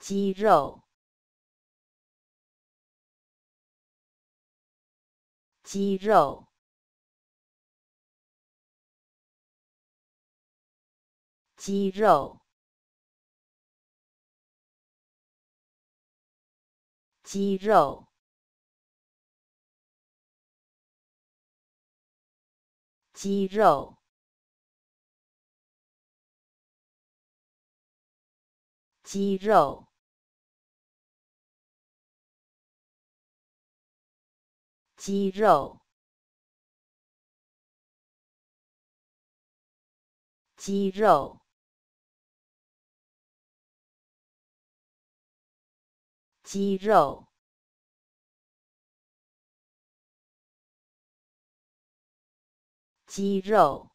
肌肉，肌肉，肌肉，肌肉，肌肉，肌肉。肌肉肌肉肌肉肌肉